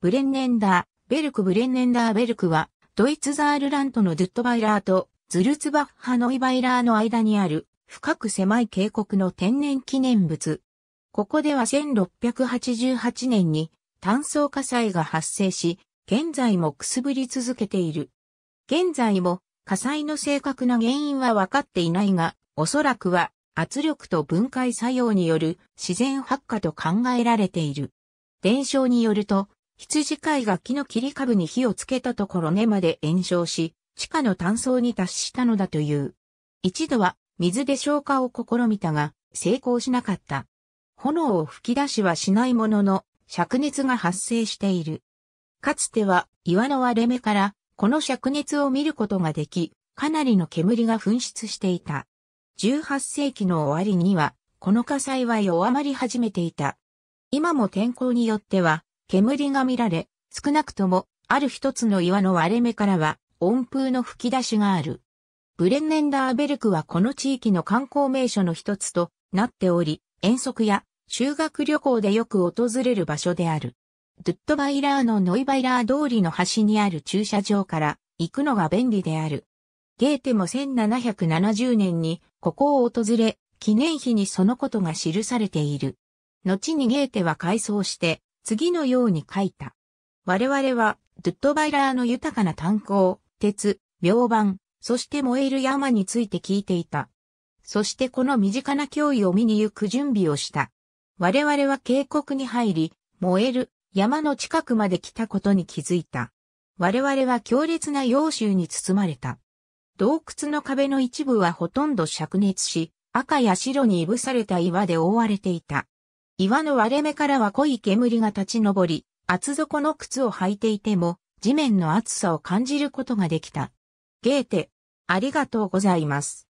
ブレンネンダー、ベルクブレンネンダーベルクは、ドイツザールラントのドゥットバイラーとズルツバッハノイバイラーの間にある深く狭い渓谷の天然記念物。ここでは1688年に炭素火災が発生し、現在もくすぶり続けている。現在も火災の正確な原因は分かっていないが、おそらくは圧力と分解作用による自然発火と考えられている。伝承によると、羊飼いが木の切り株に火をつけたところ根まで炎症し、地下の炭層に達したのだという。一度は水で消火を試みたが、成功しなかった。炎を吹き出しはしないものの、灼熱が発生している。かつては岩の割れ目からこの灼熱を見ることができ、かなりの煙が噴出していた。18世紀の終わりには、この火災は弱まり始めていた。今も天候によっては、煙が見られ、少なくとも、ある一つの岩の割れ目からは、温風の吹き出しがある。ブレンネンダーベルクはこの地域の観光名所の一つとなっており、遠足や修学旅行でよく訪れる場所である。ドゥットバイラーのノイバイラー通りの端にある駐車場から行くのが便利である。ゲーテも1770年にここを訪れ、記念碑にそのことが記されている。後にゲーテは改装して次のように書いた。我々は、ドゥットバイラーの豊かな炭鉱、鉄、病板、そして燃える山について聞いていた。そしてこの身近な脅威を見に行く準備をした。我々は渓谷に入り、燃える山の近くまで来たことに気づいた。我々は強烈な揚臭に包まれた。洞窟の壁の一部はほとんど灼熱し、赤や白にいぶされた岩で覆われていた。岩の割れ目からは濃い煙が立ち上り、厚底の靴を履いていても、地面の厚さを感じることができた。ゲーテ、ありがとうございます。